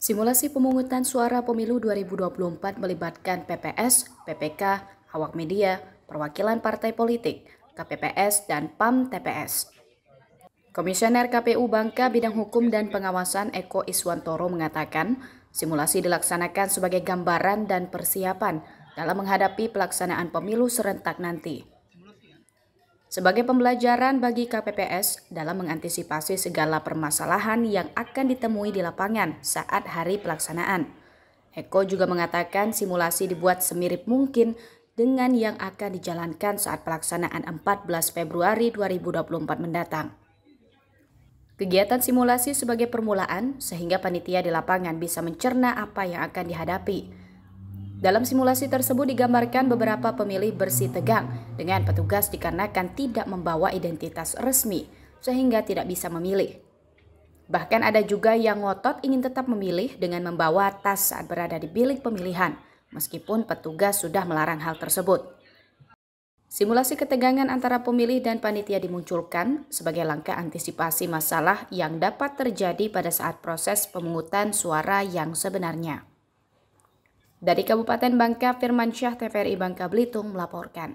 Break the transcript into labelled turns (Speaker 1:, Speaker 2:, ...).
Speaker 1: Simulasi pemungutan suara pemilu 2024 melibatkan PPS, PPK, awak media, perwakilan partai politik, KPPS, dan PAM TPS. Komisioner KPU Bangka Bidang Hukum dan Pengawasan Eko Iswantoro mengatakan, simulasi dilaksanakan sebagai gambaran dan persiapan dalam menghadapi pelaksanaan pemilu serentak nanti sebagai pembelajaran bagi KPPS dalam mengantisipasi segala permasalahan yang akan ditemui di lapangan saat hari pelaksanaan. Eko juga mengatakan simulasi dibuat semirip mungkin dengan yang akan dijalankan saat pelaksanaan 14 Februari 2024 mendatang. Kegiatan simulasi sebagai permulaan sehingga panitia di lapangan bisa mencerna apa yang akan dihadapi dalam simulasi tersebut digambarkan beberapa pemilih bersih tegang dengan petugas dikarenakan tidak membawa identitas resmi sehingga tidak bisa memilih. Bahkan ada juga yang ngotot ingin tetap memilih dengan membawa tas saat berada di bilik pemilihan meskipun petugas sudah melarang hal tersebut. Simulasi ketegangan antara pemilih dan panitia dimunculkan sebagai langkah antisipasi masalah yang dapat terjadi pada saat proses pemungutan suara yang sebenarnya. Dari Kabupaten Bangka, Firman Syah, TVRI Bangka Belitung melaporkan.